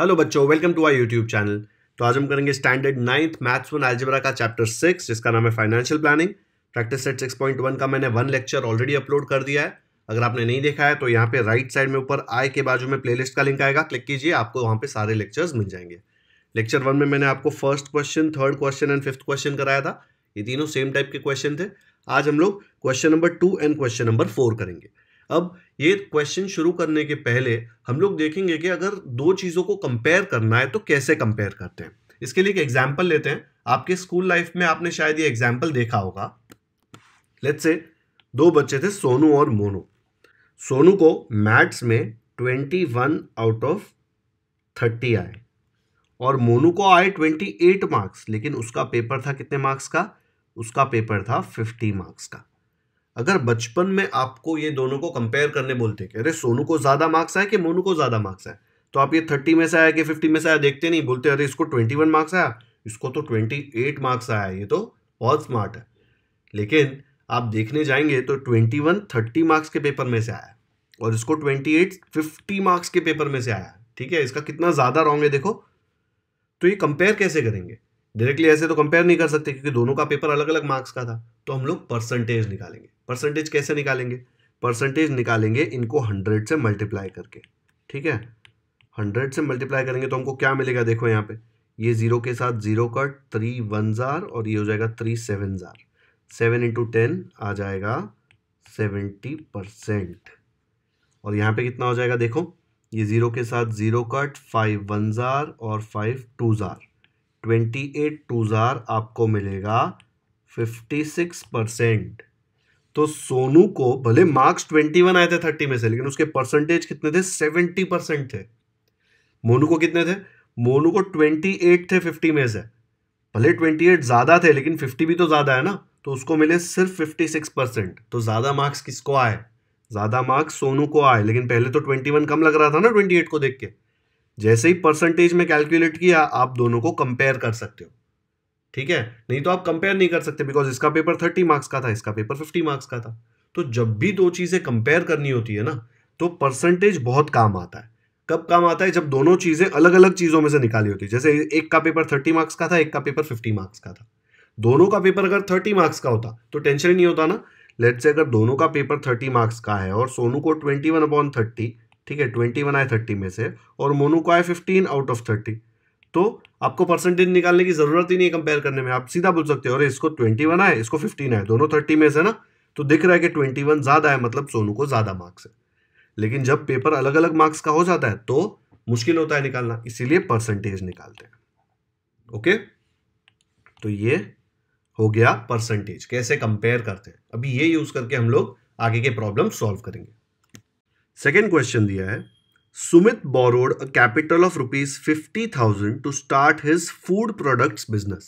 Hello बच्चों welcome to I YouTube channel तो आज हम करेंगे standard ninth maths one algebra का चैप्टर सिक्स जिसका नाम है financial planning practice set six point one का मैंने वन लेक्चर ऑलरेडी अपलोड कर दिया है अगर आपने नहीं देखा है तो यहाँ पे राइट साइड में ऊपर आई के बाजू में प्लेलिस्ट का लिंक आएगा क्लिक कीजिए आपको वहाँ पे सारे लेक्चर्स मिल जाएंगे लेक्चर वन में मैंने आपको first question third question and fifth question कराया था ये तीनों सेम टाइप के क्वेश्चन थे आज हम लोग question number two and question number four करेंगे अब ये क्वेश्चन शुरू करने के पहले हम लोग देखेंगे कि अगर दो चीज़ों को कंपेयर करना है तो कैसे कंपेयर करते हैं इसके लिए एक एग्जाम्पल लेते हैं आपके स्कूल लाइफ में आपने शायद ये एग्जाम्पल देखा होगा लेट्स से दो बच्चे थे सोनू और मोनू सोनू को मैथ्स में twenty one out of thirty आए और मोनू को आए ट्वेंटी एट मार्क्स लेकिन उसका पेपर था कितने मार्क्स का उसका पेपर था फिफ्टी मार्क्स का अगर बचपन में आपको ये दोनों को कंपेयर करने बोलते कि अरे सोनू को ज़्यादा मार्क्स आए कि मोनू को ज़्यादा मार्क्स आए तो आप ये थर्टी में से आया कि फिफ्टी में से आया देखते नहीं बोलते अरे इसको ट्वेंटी वन मार्क्स आया इसको तो ट्वेंटी एट मार्क्स आया ये तो बहुत स्मार्ट है लेकिन आप देखने जाएंगे तो ट्वेंटी वन थर्टी मार्क्स के पेपर में से आया और इसको ट्वेंटी एट फिफ्टी मार्क्स के पेपर में से आया ठीक है इसका कितना ज़्यादा रॉन्ग है देखो तो ये कंपेयर कैसे करेंगे डायरेक्टली ऐसे तो कंपेयर नहीं कर सकते क्योंकि दोनों का पेपर अलग अलग मार्क्स का था तो हम लोग परसेंटेज निकालेंगे परसेंटेज कैसे निकालेंगे परसेंटेज निकालेंगे इनको हंड्रेड से मल्टीप्लाई करके ठीक है हंड्रेड से मल्टीप्लाई करेंगे तो हमको क्या मिलेगा देखो यहाँ पे ये जीरो के साथ जीरो कट थ्री वन जार और ये हो जाएगा थ्री सेवन जार सेवन इंटू टेन आ जाएगा सेवेंटी परसेंट और यहाँ पे कितना हो जाएगा देखो ये जीरो के साथ जीरो कट फाइव वन जार और फाइव टू जार ट्वेंटी एट टू जार आपको मिलेगा फिफ्टी सिक्स परसेंट तो सोनू को भले मार्क्स ट्वेंटी वन आए थे थर्टी में से लेकिन उसके परसेंटेज कितने थे सेवेंटी परसेंट थे मोनू को कितने थे मोनू को ट्वेंटी एट थे फिफ्टी में से भले ट्वेंटी एट ज़्यादा थे लेकिन फिफ्टी भी तो ज़्यादा है ना तो उसको मिले सिर्फ फिफ्टी सिक्स परसेंट तो ज़्यादा मार्क्स किसको आए ज़्यादा मार्क्स सोनू को आए लेकिन पहले तो ट्वेंटी वन कम लग रहा था ना ट्वेंटी एट को देख के जैसे ही परसेंटेज में कैलकुलेट किया आप दोनों को कंपेयर कर सकते हो ठीक है नहीं तो आप कंपेयर नहीं कर सकते बिकॉज इसका पेपर थर्टी मार्क्स का था इसका पेपर फिफ्टी मार्क्स का था तो जब भी दो चीज़ें कंपेयर करनी होती है ना तो परसेंटेज बहुत काम आता है कब काम आता है जब दोनों चीज़ें अलग अलग चीज़ों में से निकाली होती है जैसे एक का पेपर थर्टी मार्क्स का था एक का पेपर फिफ्टी मार्क्स का था दोनों का पेपर अगर थर्टी मार्क्स का होता तो टेंशन ही नहीं होता ना लेट से अगर दोनों का पेपर थर्टी मार्क्स का है और सोनू को ट्वेंटी वन अपॉन थर्टी ठीक है ट्वेंटी वन आए थर्टी में से और मोनू को आए फिफ्टीन आउट ऑफ थर्टी तो आपको परसेंटेज निकालने की जरूरत ही नहीं है कंपेयर करने में आप सीधा बोल सकते हो अरे इसको ट्वेंटी वन आए इसको फिफ्टीन आए दोनों थर्टी में से ना तो दिख रहा है कि ट्वेंटी वन ज़्यादा है मतलब सोनू को ज़्यादा मार्क्स है लेकिन जब पेपर अलग अलग मार्क्स का हो जाता है तो मुश्किल होता है निकालना इसीलिए परसेंटेज निकालते हैं ओके तो ये हो गया परसेंटेज कैसे कंपेयर करते हैं अभी ये यूज करके हम लोग आगे के प्रॉब्लम सॉल्व करेंगे सेकेंड क्वेश्चन दिया है Sumit borrowed a capital of rupees fifty thousand to start his food products business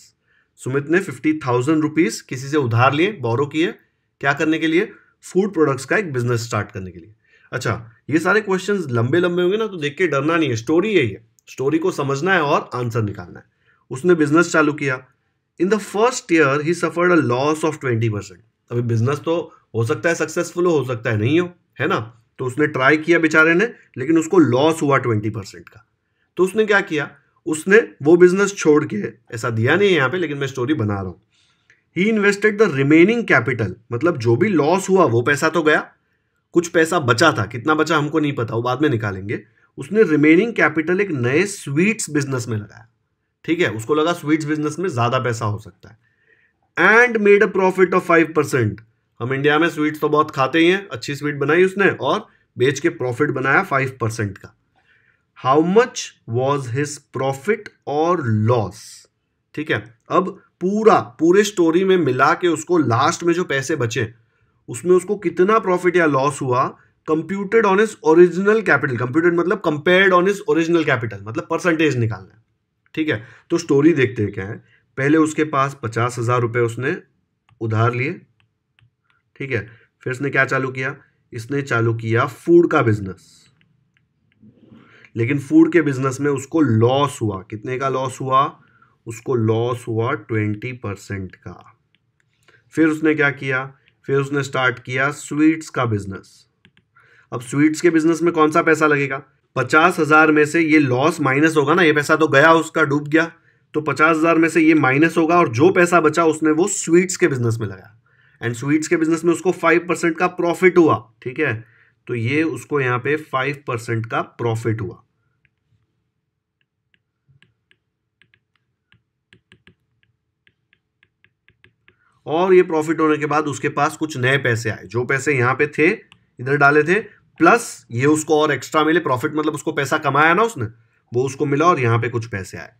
Sumit ने फिफ्टी थाउजेंड रुपीज किसी से उधार लिए बोरो किए क्या करने के लिए फूड प्रोडक्ट्स का एक बिजनेस स्टार्ट करने के लिए अच्छा ये सारे क्वेश्चंस लंबे लंबे होंगे ना तो देख के डरना नहीं है स्टोरी यही है स्टोरी को समझना है और आंसर निकालना है उसने बिजनेस चालू किया in the first year he suffered a loss of twenty percent अभी बिजनेस तो हो सकता है सक्सेसफुल हो सकता है नहीं हो है ना तो उसने ट्राई किया बेचारे ने लेकिन उसको लॉस हुआ ट्वेंटी परसेंट का तो उसने क्या किया उसने वो बिजनेस छोड़ के ऐसा दिया नहीं है यहाँ पे लेकिन मैं स्टोरी बना रहा हूँ he invested the remaining capital मतलब जो भी लॉस हुआ वो पैसा तो गया कुछ पैसा बचा था कितना बचा हमको नहीं पता वो बाद में निकालेंगे उसने रिमेनिंग कैपिटल एक नए स्वीट्स बिजनेस में लगाया ठीक है उसको लगा स्वीट्स बिजनेस में ज़्यादा पैसा हो सकता है and made a profit of five percent हम इंडिया में स्वीट तो बहुत खाते ही हैं अच्छी स्वीट बनाई उसने और बेच के प्रॉफिट बनाया फाइव परसेंट का how much was his profit और लॉस ठीक है अब पूरा पूरे स्टोरी में मिला के उसको लास्ट में जो पैसे बचे उसमें उसको कितना प्रॉफिट या लॉस हुआ computed on his original capital computed मतलब compared on his original capital मतलब परसेंटेज निकालना है ठीक है तो स्टोरी देखते हैं क्या है पहले उसके पास पचास हज़ार रुपये उसने उधार लिए ठीक है फिर इसने क्या चालू किया इसने चालू किया फूड का बिजनेस लेकिन फूड के बिजनेस में उसको लॉस हुआ कितने का लॉस हुआ उसको लॉस हुआ ट्वेंटी परसेंट का फिर उसने क्या किया फिर उसने स्टार्ट किया स्वीट्स का बिजनेस अब स्वीट्स के बिजनेस में कौन सा पैसा लगेगा पचास हजार में से ये लॉस माइनस होगा ना ये पैसा तो गया उसका डूब गया तो पचास हजार में से ये माइनस होगा और जो पैसा बचा उसने वो स्वीट्स के बिजनेस में लगाया एंड स्वीट्स के बिजनेस में उसको फाइव परसेंट का प्रॉफिट हुआ ठीक है तो ये उसको यहाँ पे फाइव परसेंट का प्रॉफिट हुआ और ये प्रॉफिट होने के बाद उसके पास कुछ नए पैसे आए जो पैसे यहाँ पे थे इधर डाले थे प्लस ये उसको और एक्स्ट्रा मिले प्रॉफिट मतलब उसको पैसा कमाया ना उसने वो उसको मिला और यहाँ पे कुछ पैसे आए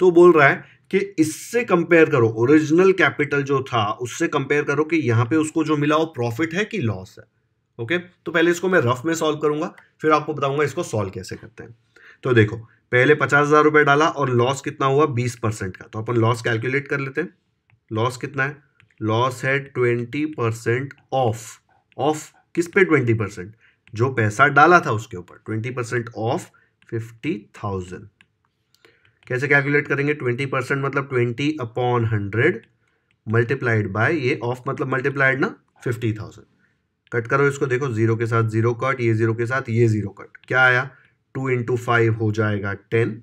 तो बोल रहा है कि इससे कंपेयर करो ओरिजिनल कैपिटल जो था उससे कंपेयर करो कि यहां पे उसको जो मिला वो प्रॉफिट है कि लॉस है ओके okay? तो पहले इसको मैं रफ में सॉल्व करूंगा फिर आपको बताऊंगा इसको सॉल्व कैसे करते हैं तो देखो पहले पचास हज़ार रुपए डाला और लॉस कितना हुआ बीस परसेंट का तो अपन लॉस कैलकुलेट कर लेते हैं लॉस कितना है लॉस है ट्वेंटी परसेंट ऑफ ऑफ किस पे ट्वेंटी परसेंट जो पैसा डाला था उसके ऊपर twenty percent of fifty thousand कैसे कैलकुलेट करेंगे ट्वेंटी परसेंट मतलब twenty upon hundred multiplied by ये ऑफ मतलब मल्टीप्लाइड ना फिफ्टी थाउजेंड कट करो इसको देखो जीरो के साथ जीरो कट ये जीरो के साथ ये जीरो कट क्या आया टू इंटू फाइव हो जाएगा टेन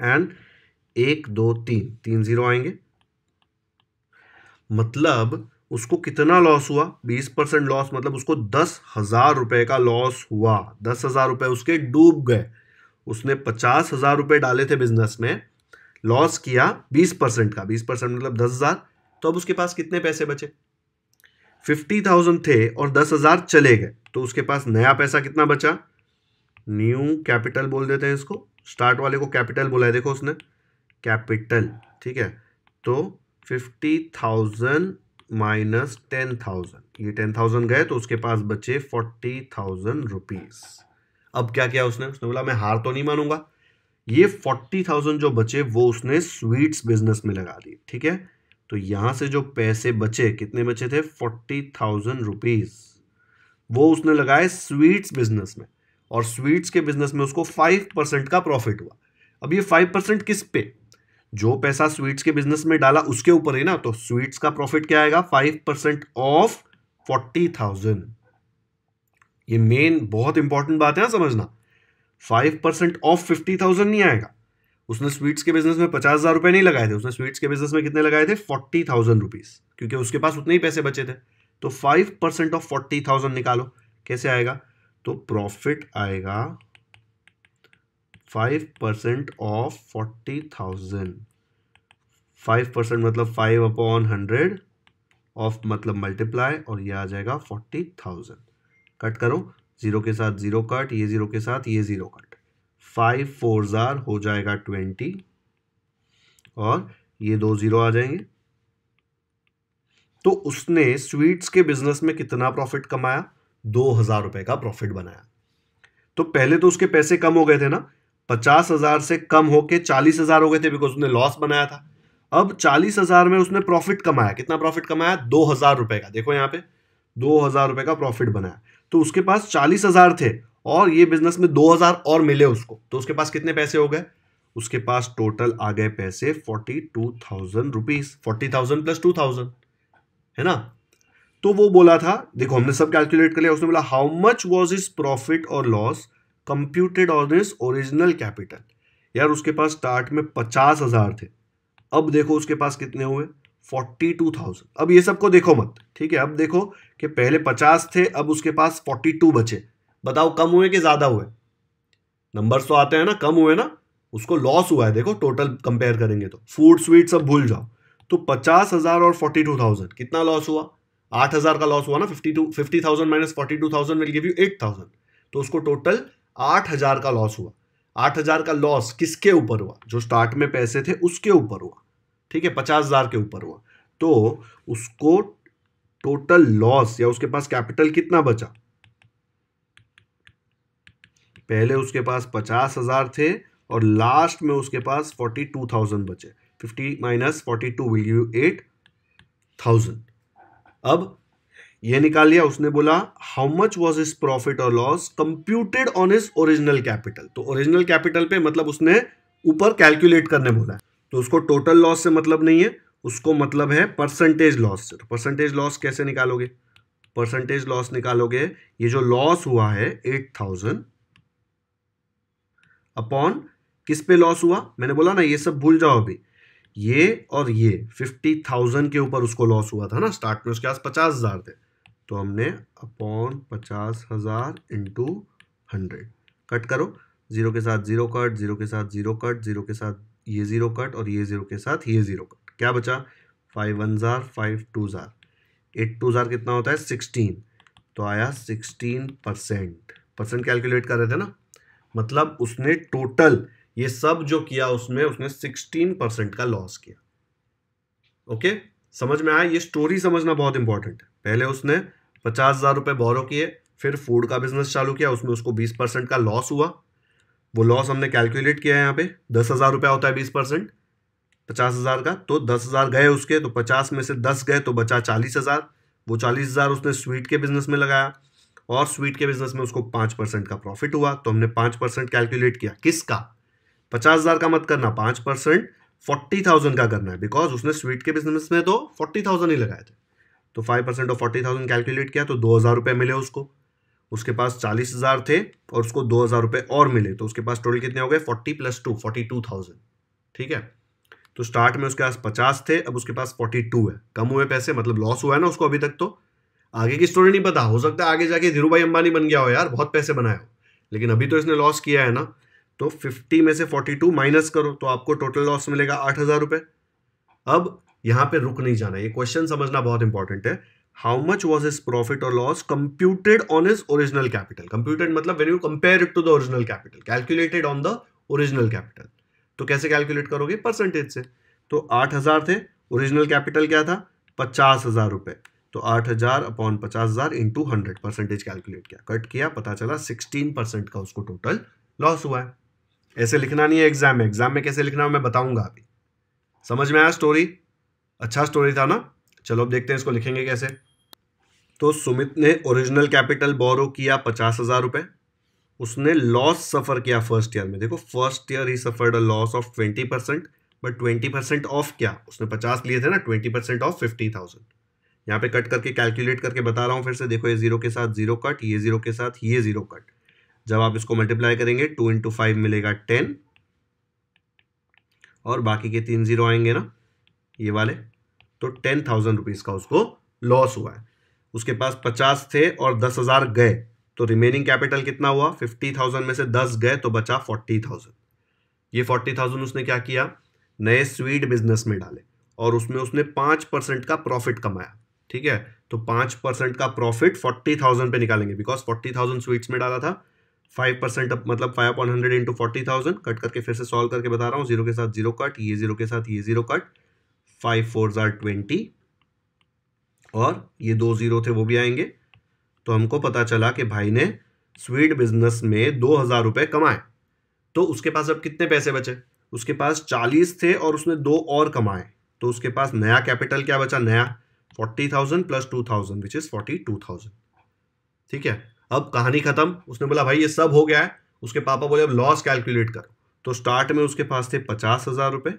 एंड एक दो तीन तीन जीरो आएंगे मतलब उसको कितना लॉस हुआ बीस परसेंट लॉस मतलब उसको दस हजार रुपए का लॉस हुआ दस हजार रुपए उसके डूब गए उसने पचास हज़ार रुपये डाले थे बिजनेस में लॉस किया बीस परसेंट का बीस परसेंट मतलब दस हज़ार तो अब उसके पास कितने पैसे बचे फिफ्टी थाउजेंड थे और दस हज़ार चले गए तो उसके पास नया पैसा कितना बचा न्यू कैपिटल बोल देते हैं इसको स्टार्ट वाले को कैपिटल बोला है देखो उसने कैपिटल ठीक है तो fifty thousand minus ten thousand ये टेन थाउजेंड गए तो उसके पास बचे फोर्टी थाउजेंड रुपीज़ अब क्या किया उसने उसने बोला मैं हार तो नहीं मानूंगा ये फोर्टी थाउजेंड जो बचे वो उसने स्वीट्स बिजनेस में लगा दिए ठीक है तो यहां से जो पैसे बचे कितने बचे थे फोर्टी थाउजेंड रुपीज़ वो उसने लगाए स्वीट्स बिजनेस में और स्वीट्स के बिजनेस में उसको फाइव परसेंट का प्रॉफिट हुआ अब ये फाइव परसेंट किस पे जो पैसा स्वीट्स के बिजनेस में डाला उसके ऊपर ही ना तो स्वीट्स का प्रॉफिट क्या आएगा five percent of forty thousand ये मेन बहुत इंपॉर्टेंट बात है समझना five percent of fifty thousand नहीं आएगा उसने स्वीट्स के बिजनेस में पचास हज़ार रुपए नहीं लगाए थे उसने स्वीट्स के बिजनेस में कितने लगाए थे फोर्टी थाउजेंड रुपीज़ क्योंकि उसके पास उतने ही पैसे बचे थे तो five percent of forty thousand निकालो कैसे आएगा तो प्रॉफिट आएगा five percent of forty thousand five percent मतलब फाइव अपॉन हंड्रेड ऑफ मतलब मल्टीप्लाई और ये आ जाएगा फोर्टी थाउजेंड कट करो ज़ीरो के साथ ज़ीरो कट ये ज़ीरो के साथ ये ज़ीरो कट फाइव फोर ज़ार हो जाएगा ट्वेंटी और ये दो ज़ीरो आ जाएंगे तो उसने स्वीट्स के बिजनेस में कितना प्रॉफिट कमाया दो हज़ार रुपए का प्रॉफिट बनाया तो पहले तो उसके पैसे कम हो गए थे ना पचास हज़ार से कम होके चालीस हज़ार हो गए थे बिकॉज उसने लॉस बनाया था अब चालीस हज़ार में उसने प्रॉफिट कमाया कितना प्रॉफिट कमाया दो हज़ार रुपए का देखो यहां पे दो हज़ार रुपए का प्रॉफिट बनाया तो उसके पास चालीस हज़ार थे और ये बिजनेस में दो हज़ार और मिले उसको तो उसके पास कितने पैसे हो गए उसके पास टोटल आ गए पैसे forty two thousand rupees forty thousand plus two thousand है ना तो वो बोला था देखो हमने सब कैलकुलेट कर लिया उसने बोला how much was his profit और loss computed on his original capital यार उसके पास स्टार्ट में पचास हज़ार थे अब देखो उसके पास कितने हुए फोर्टी टू थाउजेंड अब ये सबको देखो मत ठीक है अब देखो कि पहले पचास थे अब उसके पास फोर्टी टू बचे बताओ कम हुए कि ज़्यादा हुए नंबर्स तो आते हैं ना कम हुए ना उसको लॉस हुआ है देखो टोटल कंपेयर करेंगे तो फूड स्वीट सब भूल जाओ तो पचास हज़ार और फोर्टी टू थाउजेंड कितना लॉस हुआ आठ हज़ार का लॉस हुआ ना fifty two fifty thousand minus forty two thousand will give you eight thousand तो उसको टोटल आठ हज़ार का लॉस हुआ आठ हज़ार का लॉस किसके ऊपर हुआ जो स्टार्ट में पैसे थे उसके ऊपर हुआ ठीक है पचास हज़ार के ऊपर हुआ तो उसको टोटल लॉस या उसके पास कैपिटल कितना बचा पहले उसके पास पचास हजार थे और लास्ट में उसके पास फोर्टी टू थाउजेंड बचे fifty minus forty two will you eight thousand अब ये निकाल लिया उसने बोला how much was his profit और loss computed on his original capital तो ओरिजिनल कैपिटल पे मतलब उसने ऊपर कैलकुलेट करने बोला तो उसको टोटल लॉस से मतलब नहीं है उसको मतलब है परसेंटेज लॉस परसेंटेज लॉस कैसे निकालोगे परसेंटेज लॉस निकालोगे ये जो लॉस हुआ है एट थाउजेंड अपॉन किस पे लॉस हुआ मैंने बोला ना ये सब भूल जाओ अभी ये और ये फिफ्टी थाउजेंड के ऊपर उसको लॉस हुआ था ना स्टार्ट में उसके पास पचास हज़ार थे तो हमने अपॉन पचास हज़ार इंटू हंड्रेड कट करो जीरो के साथ जीरो कट जीरो के साथ जीरो कट जीरो के साथ ये जीरो कट और ये जीरो के साथ ये जीरो कट क्या बचा फाइव वन ज़ार फाइव टू ज़ार एट टू ज़ार कितना होता है सिक्सटीन तो आया सिक्सटीन परसेंट परसेंट कैलकुलेट कर रहे थे ना मतलब उसने टोटल ये सब जो किया उसमें उसने सिक्सटीन परसेंट का लॉस किया ओके समझ में आया ये स्टोरी समझना बहुत इंपॉर्टेंट है पहले उसने पचास हज़ार रुपये बोरो किए फिर फूड का बिजनेस चालू किया उसमें उसको बीस परसेंट का लॉस हुआ वो लॉस हमने कैलकुलेट किया है यहाँ पे दस हज़ार रुपया होता है बीस परसेंट पचास हज़ार का तो दस हज़ार गए उसके तो पचास में से दस गए तो बचा चालीस हज़ार वो चालीस हज़ार उसने स्वीट के बिज़नेस में लगाया और स्वीट के बिज़नेस में उसको पाँच परसेंट का प्रॉफिट हुआ तो हमने पाँच परसेंट कैलकुलेट किया किसका पचास हज़ार का मत करना पाँच परसेंट फोर्टी थाउजेंड का करना है बिकॉज उसने स्वीट के बिजनेस में तो फोर्टी थाउजेंड ही लगाए थे तो five percent of forty thousand calculate किया तो दो हज़ार रुपये मिले उसको उसके पास चालीस हज़ार थे और उसको दो हज़ार रुपये और मिले तो उसके पास टोटल कितने हो गए forty plus two forty two thousand ठीक है तो स्टार्ट में उसके पास पचास थे अब उसके पास फोर्टी टू है कम हुए पैसे मतलब लॉस हुआ है ना उसको अभी तक तो आगे की स्टोरी नहीं पता हो सकता है आगे जाके धीरू भाई अंबानी बन गया हो यार बहुत पैसे बनाए हो लेकिन अभी तो इसने लॉस किया है ना तो फिफ्टी में से फोर्टी टू माइनस करो तो आपको टोटल लॉस मिलेगा आठ हज़ार रुपए अब यहाँ पर रुक नहीं जाना ये क्वेश्चन समझना बहुत इंपॉर्टेंट है how much was his profit और loss computed on his original capital computed मतलब when you compare it to the original capital calculated on the original capital तो कैसे कैलकुलेट करोगे परसेंटेज से तो आठ हज़ार थे ओरिजिनल कैपिटल क्या था पचास हज़ार रुपए तो आठ हज़ार अपॉन पचास हज़ार इंटू हंड्रेड परसेंटेज कैलकुलेट किया कट किया पता चला सिक्सटीन परसेंट का उसको टोटल लॉस हुआ है ऐसे लिखना नहीं है एग्जाम में एग्जाम में कैसे लिखना है मैं बताऊंगा अभी समझ में आया स्टोरी अच्छा स्टोरी था ना चलो अब देखते हैं इसको लिखेंगे कैसे तो सुमित ने ओरिजिनल कैपिटल बोरो किया पचास हज़ार रुपए उसने लॉस सफ़र किया फर्स्ट ईयर में देखो first year he suffered a loss of twenty percent but twenty percent of क्या उसने पचास लिए थे ना twenty percent of fifty thousand यहाँ पे कट करके कैलकुलेट करके बता रहा हूँ फिर से देखो ये जीरो के साथ जीरो कट ये जीरो के साथ ये जीरो कट जब आप इसको मल्टीप्लाई करेंगे टू इंटू फाइव मिलेगा टेन और बाकी के तीन जीरो आएंगे ना ये वाले तो टेन थाउजेंड रुपीज़ का उसको लॉस हुआ है उसके पास पचास थे और दस हज़ार गए तो रिमेनिंग कैपिटल कितना हुआ फिफ्टी थाउजेंड में से दस गए तो बचा फोर्टी थाउजेंड ये फोर्टी थाउजेंड उसने क्या किया नए स्वीड बिजनेस में डाले और उसमें उसने पाँच परसेंट का प्रॉफिट कमाया ठीक है तो पांच परसेंट का प्रॉफिट फोर्टी थाउजेंड पे निकालेंगे बिकॉज फोर्टी थाउजेंड स्वीट्स में डाला था फाइव परसेंट मतलब five upon hundred into forty thousand cut करके फिर से सॉल्व करके बता रहा हूँ जीरो के साथ जीरो कट ये जीरो के साथ ये जीरो कट फाइव फोर जार ट्वेंटी और ये दो जीरो थे वो भी आएंगे तो हमको पता चला कि भाई ने स्वीट बिजनेस में दो हज़ार रुपये कमाए तो उसके पास अब कितने पैसे बचे उसके पास चालीस थे और उसने दो और कमाए तो उसके पास नया कैपिटल क्या बचा नया forty thousand plus two thousand which is forty two thousand ठीक है अब कहानी ख़त्म उसने बोला भाई ये सब हो गया है उसके पापा बोले अब लॉस कैलकुलेट करो तो स्टार्ट में उसके पास थे पचास हज़ार रुपये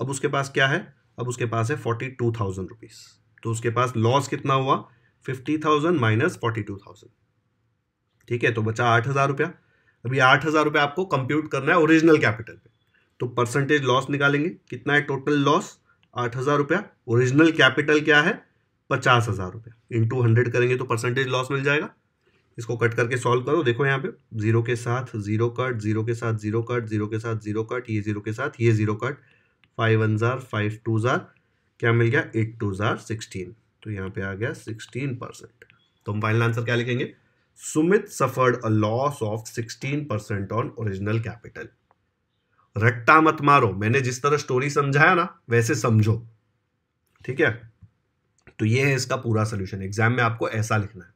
अब उसके पास क्या है अब उसके पास है फोर्टी टू थाउजेंड रुपीज़ तो उसके पास लॉस कितना हुआ fifty thousand minus forty two thousand ठीक है तो बचा आठ हज़ार रुपया अभी आठ हज़ार रुपया आपको कंप्यूट करना है ओरिजिनल कैपिटल पे तो परसेंटेज लॉस निकालेंगे कितना है टोटल लॉस आठ हज़ार रुपया ओरिजिनल कैपिटल क्या है पचास हज़ार रुपया इन टू हंड्रेड करेंगे तो परसेंटेज लॉस मिल जाएगा इसको कट करके सॉल्व करो देखो यहाँ पे जीरो के साथ जीरो कट जीरो के साथ जीरो कट जीरो के साथ जीरो कट ये जीरो के साथ ये जीरो कट फाइव वन ज़ार फाइव टू ज़ार क्या मिल गया एट टू ज़ार सिक्सटीन तो यहाँ पे आ गया सिक्सटीन परसेंट तो हम फाइनल आंसर क्या लिखेंगे Sumit suffered a loss of sixteen percent on original capital रट्टा मत मारो मैंने जिस तरह स्टोरी समझाया ना वैसे समझो ठीक है तो ये है इसका पूरा सोल्यूशन एग्जाम में आपको ऐसा लिखना है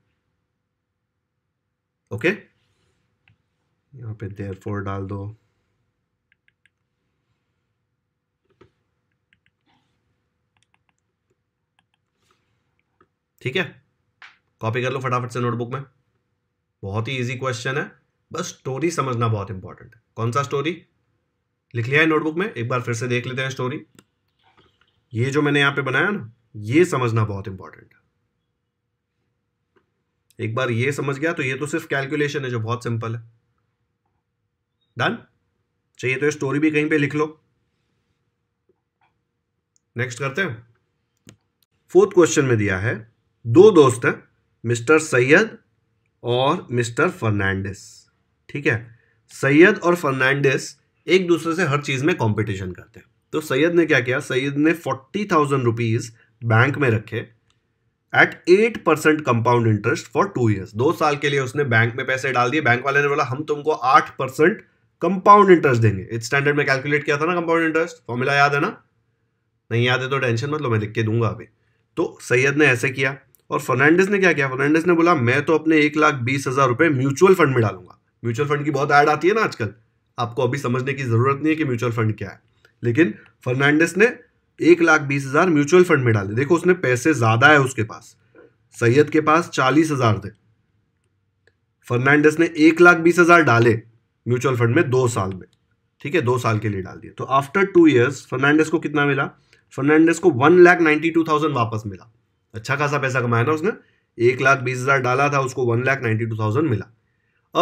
ओके okay? यहाँ पे देर डाल दो ठीक है कॉपी कर लो फटाफट से नोटबुक में बहुत ही इजी क्वेश्चन है बस स्टोरी समझना बहुत इंपॉर्टेंट है कौन सा स्टोरी लिख लिया है नोटबुक में एक बार फिर से देख लेते हैं स्टोरी ये जो मैंने यहां पे बनाया ना ये समझना बहुत इंपॉर्टेंट है एक बार ये समझ गया तो ये तो सिर्फ कैलकुलेशन है जो बहुत सिंपल है डन चाहिए तो ये स्टोरी भी कहीं पे लिख लो नेक्स्ट करते हैं फोर्थ क्वेश्चन में दिया है दो दोस्त हैं मिस्टर सैयद और मिस्टर फर्नांडिस ठीक है सैयद और फर्नांडिस एक दूसरे से हर चीज़ में कंपटीशन करते हैं तो सैयद ने क्या किया सैयद ने फोर्टी थाउजेंड रुपीज़ बैंक में रखे at eight percent compound interest for two years दो साल के लिए उसने बैंक में पैसे डाल दिए बैंक वाले ने बोला हम तुमको आठ परसेंट कंपाउंड इंटरेस्ट देंगे इस स्टैंडर्ड में कैलकुलेट किया था ना कंपाउंड इंटरेस्ट फॉर्मूला याद है ना नहीं याद है तो टेंशन मत लो मैं लिख के दूंगा अभी तो सैयद ने ऐसे किया और फर्नांडिस ने क्या किया फर्नांडिस ने बोला मैं तो अपने एक लाख बीस हज़ार रुपए म्यूचुअल फंड में डालूंगा म्यूचुअल फंड की बहुत ऐड आती है ना आजकल आपको अभी समझने की ज़रूरत नहीं है कि म्यूचुअल फंड क्या है लेकिन फर्नांडिस ने एक लाख बीस हज़ार म्यूचुअल फंड में डाले देखो उसने पैसे ज़्यादा है उसके पास सैयद के पास चालीस हज़ार थे फर्नांडिस ने एक लाख बीस हज़ार डाले म्यूचुअल फंड में दो साल में ठीक है दो साल के लिए डाल दिए तो आफ्टर टू ईयर्स फर्नांडिस को कितना मिला फर्नांडिस को one lakh ninety two thousand वापस मिला अच्छा खासा पैसा कमाया ना उसने एक लाख बीस हज़ार डाला था उसको one lakh ninety two thousand मिला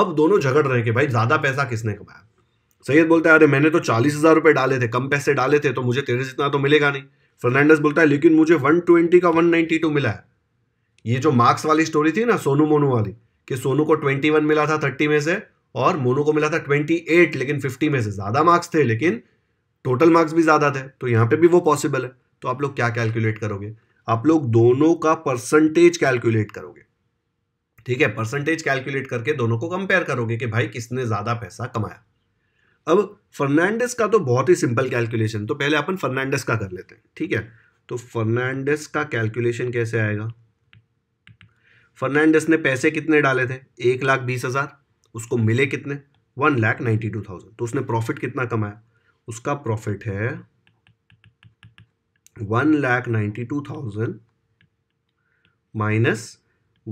अब दोनों झगड़ रहे हैं कि भाई ज़्यादा पैसा किसने कमाया सैयद बोलता है अरे मैंने तो चालीस हज़ार रुपये डाले थे कम पैसे डाले थे तो मुझे तेरे जितना तो मिलेगा नहीं फर्नांडस बोलता है लेकिन मुझे वन ट्वेंटी का वन नाइन्टी टू मिला है ये जो मार्क्स वाली स्टोरी थी ना सोनू मोनू वाली कि सोनू को ट्वेंटी वन मिला था थर्टी में से और मोनू को मिला था ट्वेंटी एट लेकिन फिफ्टी में से ज़्यादा मार्क्स थे लेकिन टोटल मार्क्स भी ज़्यादा थे तो यहाँ पे भी वो पॉसिबल है तो आप लोग क्या कैलकुलेट करोगे आप लोग दोनों का परसेंटेज कैलकुलेट करोगे ठीक है परसेंटेज कैलकुलेट करके दोनों को कंपेयर करोगे कि भाई किसने ज्यादा पैसा कमाया अब फर्नांडिस का तो बहुत ही सिंपल कैलकुलेशन तो पहले अपन फर्नांडिस का कर लेते हैं ठीक है तो फर्नांडिस का कैलकुलेशन कैसे आएगा फर्नांडिस ने पैसे कितने डाले थे एक लाख बीस हज़ार उसको मिले कितने one lakh ninety two thousand तो उसने प्रॉफिट कितना कमाया उसका प्रॉफिट है one lakh ninety two thousand minus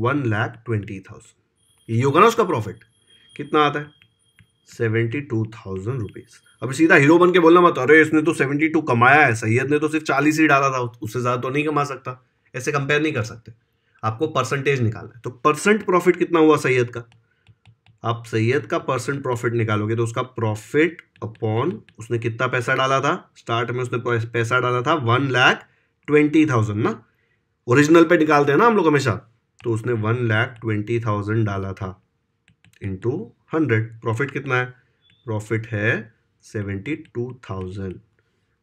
one lakh twenty thousand ये होगा ना उसका प्रॉफिट कितना आता है सेवेंटी टू थाउजेंड रुपीज़ अभी सीधा हीरो बन के बोलना मत अरे इसने तो सेवेंटी टू कमाया है सैयद ने तो सिर्फ चालीस ही डाला था उससे ज़्यादा तो नहीं कमा सकता ऐसे कंपेयर नहीं कर सकते आपको परसेंटेज निकालना है तो परसेंट प्रॉफिट कितना हुआ सैयद का आप सैयद का परसेंट प्रॉफिट निकालोगे तो उसका प्रॉफिट अपॉन उसने कितना पैसा डाला था स्टार्ट में उसने पैसा डाला था वन लाख ट्वेंटी थाउजेंड ना ओरिजिनल पे निकालते हैं ना हम लोग हमेशा तो उसने वन लाख ट्वेंटी थाउजेंड डाला था इंटू हंड्रेड प्रॉफिट कितना है प्रॉफिट है सेवेंटी टू थाउजेंड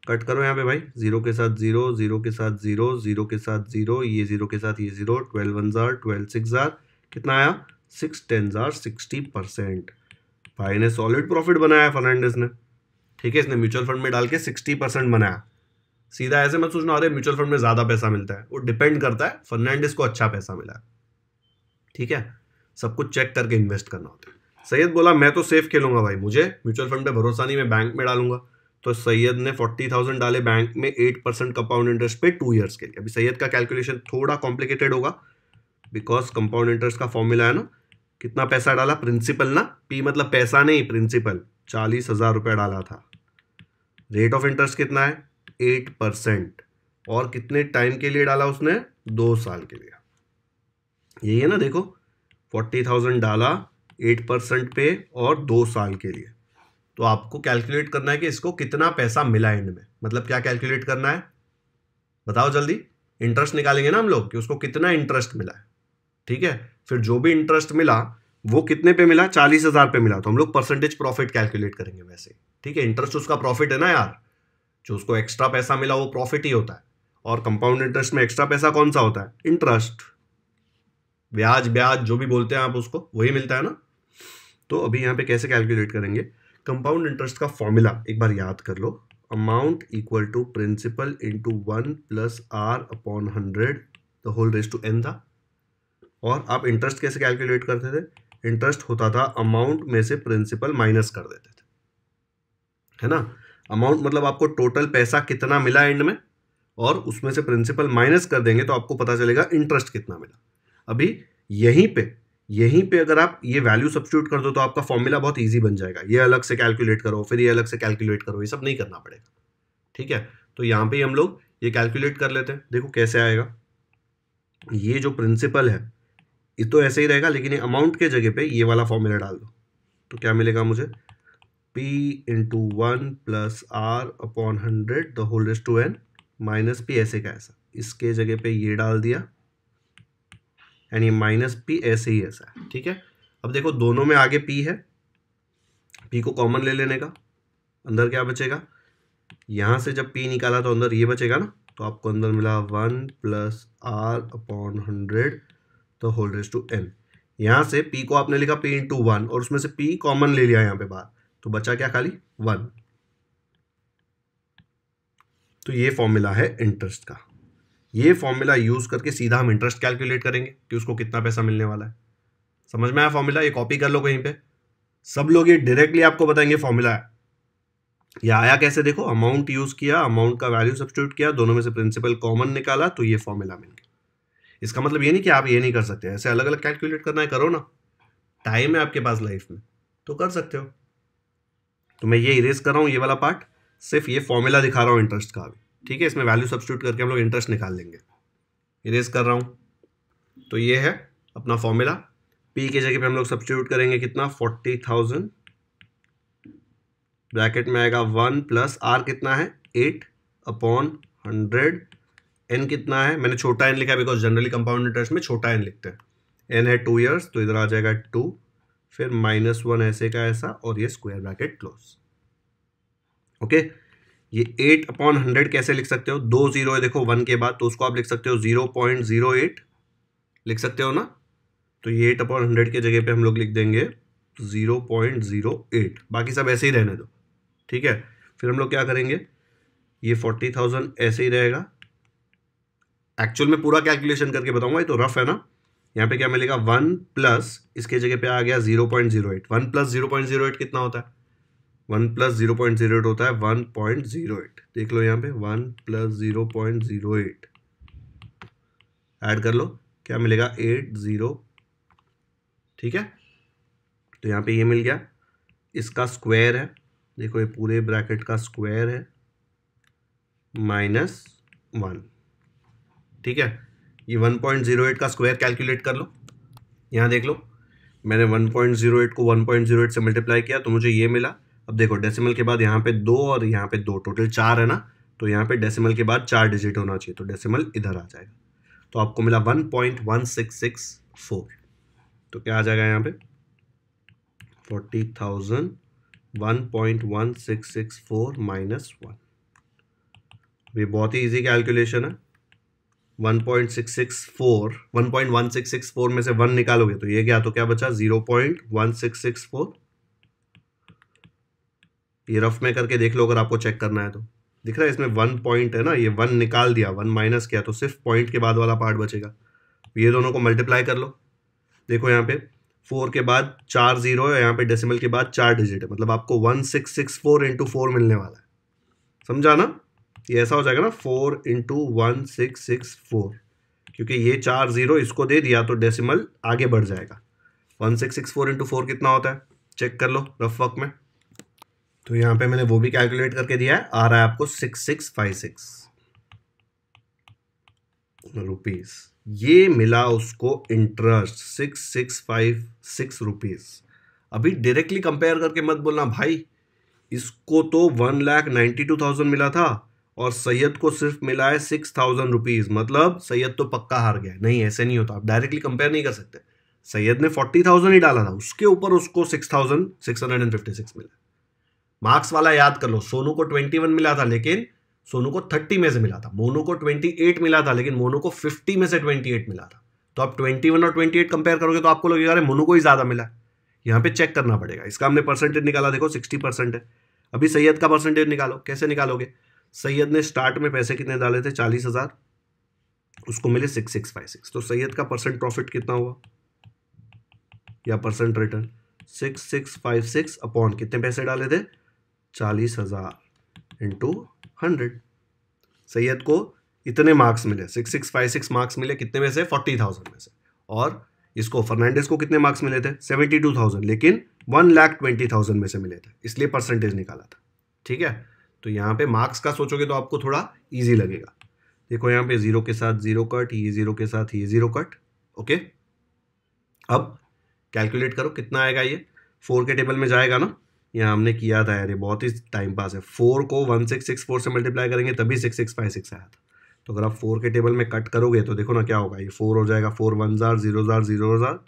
कट करो यहाँ पे भाई जीरो के साथ जीरो जीरो के साथ जीरो जीरो के साथ जीरो ये जीरो के साथ ये zero twelve one are twelve six are कितना आया six tens are sixty percent भाई ने सॉलिड प्रॉफिट बनाया फर्नांडिस ने ठीक है इसने म्यूचुअल फंड में डाल के सिक्सटी परसेंट बनाया सीधा ऐसे मत सोचना अरे म्यूचुअल फंड में ज़्यादा पैसा मिलता है वो डिपेंड करता है फर्नांडिस को अच्छा पैसा मिला ठीक है सब कुछ चेक करके इन्वेस्ट करना होता है सैयद बोला मैं तो सेफ खेलूंगा भाई मुझे म्यूचुअल फंड पे भरोसा नहीं मैं बैंक में डालूंगा तो सैयद ने फोर्टी थाउजेंड डाले बैंक में एट परसेंट कंपाउंड इंटरेस्ट पे टू ईयर्स के लिए अभी सैयद का कैलकुलेशन थोड़ा कॉम्प्लिकेटेड होगा बिकॉज कंपाउंड इंटरेस्ट का फॉर्मूला है ना कितना पैसा डाला प्रिंसिपल ना पी मतलब पैसा नहीं प्रिंसिपल चालीस हज़ार रुपये डाला था रेट ऑफ इंटरेस्ट कितना है एट परसेंट और कितने टाइम के लिए डाला उसने दो साल के लिए यही है ना देखो फोर्टी थाउजेंड डाला एट परसेंट पे और दो साल के लिए तो आपको कैलकुलेट करना है कि इसको कितना पैसा मिला एंड में मतलब क्या कैलकुलेट करना है बताओ जल्दी इंटरेस्ट निकालेंगे ना हम लोग कि उसको कितना इंटरेस्ट मिला है ठीक है फिर जो भी इंटरेस्ट मिला वो कितने पे मिला चालीस हजार पे मिला तो हम लोग परसेंटेज प्रॉफिट कैलकुलेट करेंगे वैसे ठीक है इंटरेस्ट उसका प्रॉफिट है ना यार जो उसको एक्स्ट्रा पैसा मिला वो प्रॉफिट ही होता है और कंपाउंड इंटरेस्ट में एक्स्ट्रा पैसा कौन सा होता है इंटरेस्ट ब्याज ब्याज जो भी बोलते हैं आप उसको वही मिलता है ना तो अभी यहाँ पे कैसे कैलकुलेट करेंगे कंपाउंड इंटरेस्ट का फॉर्मूला एक बार याद कर लो amount equal to principal into one plus R upon hundred the whole raise to N था और आप इंटरेस्ट कैसे कैलकुलेट करते थे इंटरेस्ट होता था अमाउंट में से प्रिंसिपल माइनस कर देते थे है ना अमाउंट मतलब आपको टोटल पैसा कितना मिला एंड में और उसमें से प्रिंसिपल माइनस कर देंगे तो आपको पता चलेगा इंटरेस्ट कितना मिला अभी यहीं पे यहीं पे अगर आप ये वैल्यू सब्सिट्यूट कर दो तो आपका फॉर्मूला बहुत इजी बन जाएगा ये अलग से कैलकुलेट करो फिर ये अलग से कैलकुलेट करो ये सब नहीं करना पड़ेगा ठीक है तो यहाँ पे हम लोग ये कैलकुलेट कर लेते हैं देखो कैसे आएगा ये जो प्रिंसिपल है ये तो ऐसे ही रहेगा लेकिन ये अमाउंट के जगह पे ये वाला फॉर्मूला डाल दो तो क्या मिलेगा मुझे P into one plus R upon hundred the whole is to N minus P ऐसे का ऐसा इसके जगह पे ये डाल दिया यानी माइनस पी ऐसे ही ऐसा है ठीक है अब देखो दोनों में आगे पी है पी को कॉमन ले लेने का अंदर क्या बचेगा यहाँ से जब पी निकाला तो अंदर ये बचेगा ना तो आपको अंदर मिला one plus R upon hundred तो होल रेस टू एन यहाँ से पी को आपने लिखा पी इंटू वन और उसमें से पी कॉमन ले लिया यहाँ पे बाहर तो बचा क्या खाली वन तो ये फॉर्मूला है इंटरेस्ट का ये फॉर्मूला यूज करके सीधा हम इंटरेस्ट कैलकुलेट करेंगे कि उसको कितना पैसा मिलने वाला है समझ में आया फॉर्मूला ये कॉपी कर लो कहीं पे सब लोग ये डायरेक्टली आपको बताएंगे फॉर्मूला ये आया कैसे देखो अमाउंट यूज किया अमाउंट का वैल्यू सब्सिट्यूट किया दोनों में से प्रिंसिपल कॉमन निकाला तो ये फॉर्मूला मिल गया इसका मतलब ये नहीं कि आप ये नहीं कर सकते ऐसे अलग अलग कैलकुलेट करना है करो ना टाइम है आपके पास लाइफ में तो कर सकते हो तो मैं ये इरेज कर रहा हूँ ये वाला पार्ट सिर्फ ये फॉर्मूला दिखा रहा हूँ इंटरेस्ट का अभी ठीक है इसमें वैल्यू सब्सिट्यूट करके हम लोग इंटरेस्ट निकाल लेंगे इरेज कर रहा हूँ तो ये है अपना फॉर्मूला पी की जगह पे हम लोग सब्सटीट्यूट करेंगे कितना फोर्टी थाउजेंड ब्रैकेट में आएगा वन प्लस आर कितना है एट अपॉन हंड्रेड एन कितना है मैंने छोटा एन लिखा है बिकॉज जनरली कंपाउंड इंटरेस्ट में छोटा एन लिखते हैं एन है टू ईयर्स तो इधर आ जाएगा टू फिर माइनस वन ऐसे का ऐसा और ये स्क्वायर ब्रैकेट क्लोज ओके ये एट अपॉन हंड्रेड कैसे लिख सकते हो दो जीरो है देखो वन के बाद तो उसको आप लिख सकते हो जीरो पॉइंट जीरो एट लिख सकते हो ना तो ये एट अपॉन हंड्रेड के जगह पे हम लोग लिख देंगे जीरो पॉइंट जीरो एट बाकी सब ऐसे ही रहने दो ठीक है फिर हम लोग क्या करेंगे ये फोर्टी थाउजेंड ऐसे ही रहेगा एक्चुअल में पूरा कैलकुलेशन करके बताऊंगा ये तो रफ है ना यहाँ पे क्या मिलेगा वन प्लस इसके जगह पे आ गया zero point zero eight one plus zero point zero eight कितना होता है one plus zero point zero eight होता है वन पॉइंट जीरो एट देख लो यहाँ पे one plus zero point zero eight add कर लो क्या मिलेगा एट ज़ीरो ठीक है तो यहाँ पे ये यह मिल गया इसका स्क्वायर है देखो ये पूरे ब्रैकेट का स्क्वायर है माइनस वन ठीक है ये 1.08 का स्क्वायर कैलकुलेट कर लो यहाँ देख लो मैंने 1.08 को 1.08 से मल्टीप्लाई किया तो मुझे ये मिला अब देखो डेसिमल के बाद यहाँ पे दो और यहाँ पे दो टोटल चार है ना तो यहाँ पे डेसिमल के बाद चार डिजिट होना चाहिए तो डेसिमल इधर आ जाएगा तो आपको मिला 1.1664 तो क्या आ जाएगा यहाँ पे 40,000 1.1664 माइनस वन ये बहुत ही ईजी कैलकुलेशन है 1.1664 में से वन निकालोगे तो ये क्या तो क्या बचा 0.1664 ये रफ में करके देख लो अगर आपको चेक करना है तो दिख रहा है इसमें वन पॉइंट है ना ये वन निकाल दिया वन माइनस किया तो सिर्फ पॉइंट के बाद वाला पार्ट बचेगा तो ये दोनों को मल्टीप्लाई कर लो देखो यहाँ पे फोर के बाद चार जीरो है यहाँ पे डेसिमल के बाद चार डिजिट है मतलब आपको one six six four into four मिलने वाला है समझा ना ये ऐसा हो जाएगा ना four into one six six four क्योंकि ये चार जीरो इसको दे दिया तो डेसिमल आगे बढ़ जाएगा one six six four into four कितना होता है चेक कर लो रफ वर्क में तो यहाँ पे मैंने वो भी कैलकुलेट करके दिया है आ रहा है आपको six six five six rupees ये मिला उसको interest six six five six rupees अभी डायरेक्टली कंपेयर करके मत बोलना भाई इसको तो one lakh ninety two thousand मिला था और सैयद को सिर्फ मिला है सिक्स थाउजेंड रुपीज़ मतलब सैयद तो पक्का हार गया नहीं ऐसे नहीं होता आप डायरेक्टली कंपेयर नहीं कर सकते सैयद ने फोर्टी थाउजेंड ही डाला था उसके ऊपर उसको six thousand six hundred and fifty six मिला मार्क्स वाला याद कर लो सोनू को ट्वेंटी वन मिला था लेकिन सोनू को थर्टी में से मिला था मोनू को ट्वेंटी एट मिला था लेकिन मोनू को फिफ्टी में से ट्वेंटी एट मिला था तो आप ट्वेंटी वन और ट्वेंटी एट कंपेयर करोगे तो आपको लगेगा अरे मोनू को ही ज़्यादा मिला यहाँ पे चेक करना पड़ेगा इसका हमने परसेंटेज निकाला देखो सिक्सटी परसेंट है अभी सैयद का परसेंटेज निकालो कैसे निकालोगे सैयद ने स्टार्ट में पैसे कितने डाले थे चालीस हज़ार उसको मिले सिक्स सिक्स फाइव सिक्स तो सैयद का परसेंट प्रॉफिट कितना हुआ या percent return six six five six upon कितने पैसे डाले थे चालीस हज़ार इंटू हंड्रेड सैयद को इतने मार्क्स मिले six six five six marks मिले कितने में से फोर्टी थाउजेंड में से और इसको फर्नांडिस को कितने मार्क्स मिले थे सेवेंटी टू थाउजेंड लेकिन वन लाख ट्वेंटी थाउजेंड में से मिले थे इसलिए परसेंटेज निकाला था ठीक है तो यहाँ पे मार्क्स का सोचोगे तो आपको थोड़ा इजी लगेगा देखो यहाँ पे ज़ीरो के साथ ज़ीरो कट ये ज़ीरो के साथ ये ज़ीरो कट ओके अब कैलकुलेट करो कितना आएगा ये फोर के टेबल में जाएगा ना यहाँ हमने किया था यार ये बहुत ही टाइम पास है फोर को वन सिक्स सिक्स फोर से मल्टीप्लाई करेंगे तभी सिक्स सिक्स फाइव सिक्स आया था तो अगर आप फोर के टेबल में कट करोगे तो देखो ना क्या होगा ये फोर हो जाएगा four one are zero are zero are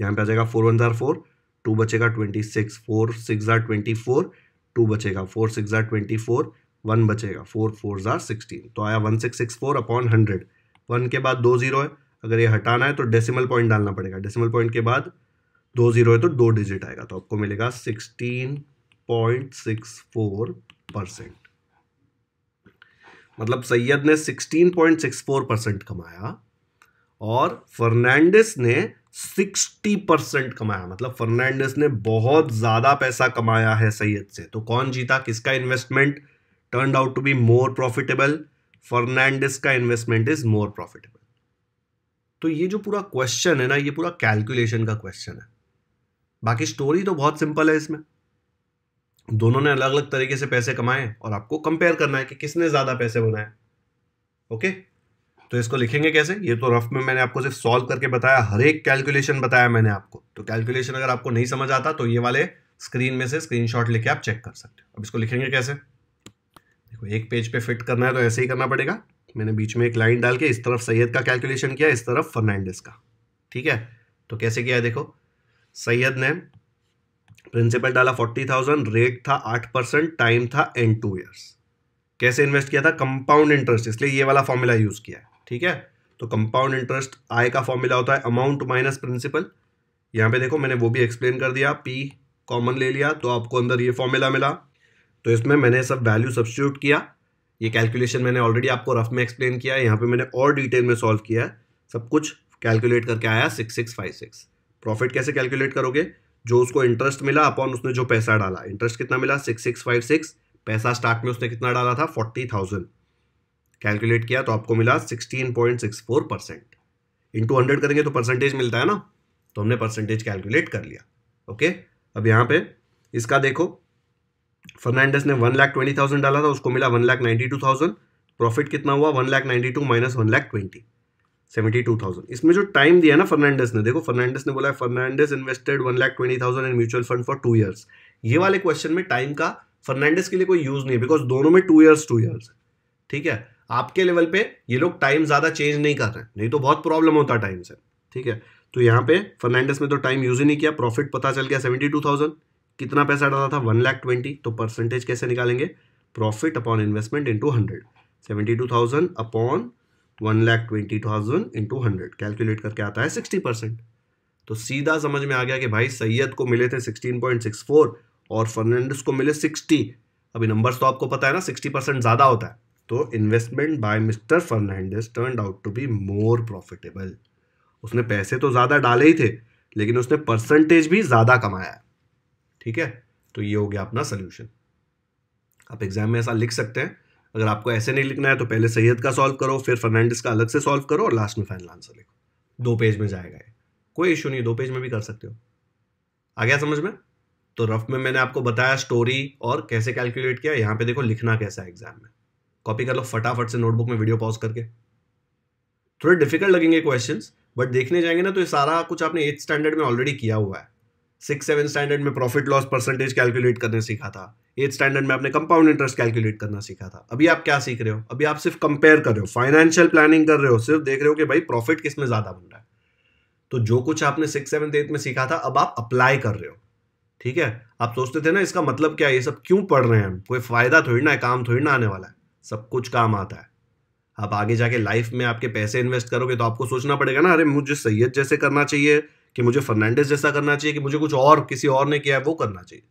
यहाँ पे आ जाएगा four one are four two बचेगा twenty six four six are twenty four two बचेगा four six are twenty four one बचेगा फोर फोर ज़ार सिक्सटीन तो आया one six six four upon hundred one के बाद दो ज़ीरो है अगर ये हटाना है तो डेसिमल पॉइंट डालना पड़ेगा डेसिमल पॉइंट के बाद दो ज़ीरो है तो दो डिजिट आएगा तो आपको मिलेगा sixteen point six four percent मतलब सैयद ने sixteen point six four percent कमाया और फर्नांडिस ने सिक्सटी परसेंट कमाया मतलब फर्नांडिस ने बहुत ज़्यादा पैसा कमाया है सैयद से तो कौन जीता किसका investment turn out to be more profitable Fernandes का इन्वेस्टमेंट इज मोर प्रॉफिटेबल तो ये जो पूरा क्वेश्चन है ना ये पूरा कैलकुलेशन का क्वेश्चन है बाकी स्टोरी तो बहुत सिंपल है इसमें दोनों ने अलग अलग तरीके से पैसे कमाए और आपको कंपेयर करना है कि किसने ज़्यादा पैसे बनाए ओके okay? तो इसको लिखेंगे कैसे ये तो रफ में मैंने आपको सिर्फ सॉल्व करके बताया हर एक कैलकुलेशन बताया मैंने आपको तो कैलकुलेशन अगर आपको नहीं समझ आता तो ये वाले स्क्रीन में से स्क्रीनशॉट लेके आप चेक कर सकते हो अब इसको लिखेंगे कैसे देखो एक पेज पे फिट करना है तो ऐसे ही करना पड़ेगा मैंने बीच में एक लाइन डाल के इस तरफ सैयद का कैलकुलेशन किया इस तरफ फर्नांडिस का ठीक है तो कैसे किया है देखो सैयद ने प्रिंसिपल डाला फोर्टी थाउजेंड रेट था आठ परसेंट टाइम था एंड टू ईयर्स कैसे इन्वेस्ट किया था कंपाउंड इंटरेस्ट इसलिए ये वाला फॉर्मूला यूज़ किया है ठीक है तो कंपाउंड इंटरेस्ट आय का फॉर्मूला होता है अमाउंट माइनस प्रिंसिपल यहाँ पे देखो मैंने वो भी एक्सप्लेन कर दिया पी कॉमन ले लिया तो आपको अंदर ये फॉर्मूला मिला तो इसमें मैंने सब वैल्यू सब्सिट्यूट किया ये कैलकुलेशन मैंने ऑलरेडी आपको रफ में एक्सप्लेन किया है यहाँ पे मैंने और डिटेल में सॉल्व किया है सब कुछ कैलकुलेट करके आया six six five six profit कैसे कैलकुलेट करोगे जो उसको इंटरेस्ट मिला अपॉन उसने जो पैसा डाला इंटरेस्ट कितना मिला सिक्स सिक्स फाइव सिक्स पैसा स्टार्ट में उसने कितना डाला था फोर्टी थाउजेंड कैलकुलेट किया तो आपको मिला 16.64 परसेंट इंटू हंड्रेड करेंगे तो परसेंटेज मिलता है ना तो हमने परसेंटेज कैलकुलेट कर लिया ओके अब यहाँ पे इसका देखो फर्नांडस ने वन लाख ट्वेंटी थाउजेंड डाला था उसको मिला one lakh ninety two thousand profit कितना हुआ one lakh ninety two minus one lakh twenty seventy two thousand इसमें जो टाइम दिया ना फर्नांडस ने देखो फर्नांडस ने बोला Fernandes invested one lakh twenty thousand in mutual fund for two years ये वाले क्वेश्चन में टाइम का फर्नांडस के लिए कोई यूज़ नहीं है बिकॉज दोनों में टू ईयर्स टू ईयर्स ठीक है आपके लेवल पे ये लोग टाइम ज़्यादा चेंज नहीं कर रहे हैं नहीं तो बहुत प्रॉब्लम होता है टाइम से ठीक है तो यहाँ पे फर्नांडिस में तो टाइम यूज ही नहीं किया प्रॉफिट पता चल गया सेवेंटी टू थाउजेंड कितना पैसा डाला था वन लाख ट्वेंटी तो परसेंटेज कैसे निकालेंगे profit upon investment into hundred seventy two thousand upon one lakh twenty thousand into hundred calculate करके आता है सिक्सटी परसेंट तो सीधा समझ में आ गया कि भाई सैयद को मिले थे सिक्सटीन पॉइंट सिक्स फोर और फर्नांडिस को मिले सिक्सटी अभी नंबर्स तो आपको पता है ना सिक्सटी परसेंट ज़्यादा होता है तो investment by mister Fernandes turn out to be more profitable उसने पैसे तो ज़्यादा डाले ही थे लेकिन उसने परसेंटेज भी ज़्यादा कमाया ठीक है तो ये हो गया अपना सोल्यूशन आप एग्जाम में ऐसा लिख सकते हैं अगर आपको ऐसे नहीं लिखना है तो पहले सैयद का सॉल्व करो फिर फर्नांडिस का अलग से सॉल्व करो और लास्ट में फाइनल आंसर लिखो दो पेज में जाएगा ये कोई इशू नहीं दो पेज में भी कर सकते हो आ गया समझ में तो रफ में मैंने आपको बताया स्टोरी और कैसे कैलकुलेट किया यहाँ पे देखो लिखना कैसा है एग्जाम में कॉपी कर लो फटाफट से नोटबुक में वीडियो पॉज करके थोड़े डिफिकल्ट लगेंगे क्वेश्चन बट देखने जाएंगे ना तो ये सारा कुछ आपने एट्थ स्टैंडर्ड में ऑलरेडी किया हुआ है सिक्स सेवन स्टैंडर्ड में प्रॉफिट लॉस परसेंटेज कैलकुलेट करने सीखा था एट स्टैंडर्ड में आपने कंपाउंड इंटरेस्ट कैलकुलेट करना सीखा था अभी आप क्या सीख रहे हो अभी आप सिर्फ कंपेयर कर रहे हो फाइनेंशियल प्लानिंग कर रहे हो सिर्फ देख रहे हो कि भाई प्रॉफिट किस में ज़्यादा बन रहा है तो जो कुछ आपने सिक्स सेवन एथ में सीखा था अब आप अप्लाई कर रहे हो ठीक है आप सोचते थे ना इसका मतलब क्या है ये सब क्यों पढ़ रहे हैं हम कोई फ़ायदा थोड़ी ना है काम थोड़ी ना आने वाला है सब कुछ काम आता है आप आगे जाके लाइफ में आपके पैसे इन्वेस्ट करोगे तो आपको सोचना पड़ेगा ना अरे मुझे सैयद जैसे करना चाहिए कि मुझे फर्नांडिस जैसा करना चाहिए कि मुझे कुछ और किसी और ने किया है वो करना चाहिए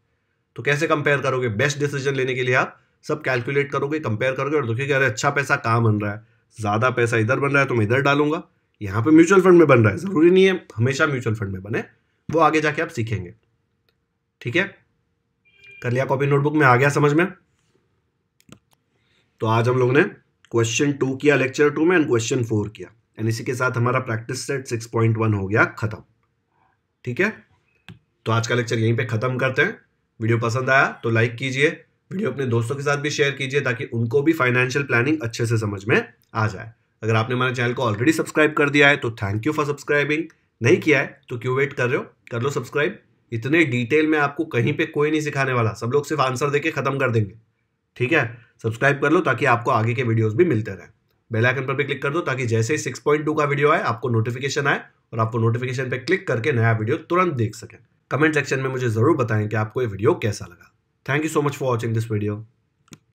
तो कैसे कंपेयर करोगे बेस्ट डिसीजन लेने के लिए आप सब कैलकुलेट करोगे कंपेयर करोगे और देखिए अरे अच्छा पैसा कहाँ बन रहा है ज़्यादा पैसा इधर बन रहा है तो मैं इधर डालूंगा यहाँ पे म्यूचुअल फंड में बन रहा है ज़रूरी नहीं है हमेशा म्यूचुअल फंड में बने वो आगे जाके आप सीखेंगे ठीक है कर लिया कॉपी नोटबुक में आ गया समझ में तो आज हम लोग ने क्वेश्चन टू किया लेक्चर टू में एंड क्वेश्चन फोर किया एंड इसी के साथ हमारा practice set six point one हो गया खत्म ठीक है तो आज का लेक्चर यहीं पे खत्म करते हैं वीडियो पसंद आया तो लाइक कीजिए वीडियो अपने दोस्तों के साथ भी शेयर कीजिए ताकि उनको भी फाइनेंशियल प्लानिंग अच्छे से समझ में आ जाए अगर आपने हमारे चैनल को ऑलरेडी सब्सक्राइब कर दिया है तो थैंक यू फॉर सब्सक्राइबिंग नहीं किया है तो क्यों वेट कर रहे हो कर लो सब्सक्राइब इतने डिटेल में आपको कहीं पे कोई नहीं सिखाने वाला सब लोग सिर्फ आंसर देके खत्म कर देंगे ठीक है सब्सक्राइब कर लो ताकि आपको आगे के वीडियोस भी मिलते रहें बेल आइकन पर भी क्लिक कर दो ताकि जैसे ही 6.2 का वीडियो आए आपको नोटिफिकेशन आए और आपको नोटिफिकेशन पर क्लिक करके नया वीडियो तुरंत देख सकें कमेंट सेक्शन में मुझे ज़रूर बताएं कि आपको ये वीडियो कैसा लगा thank you so much for watching this video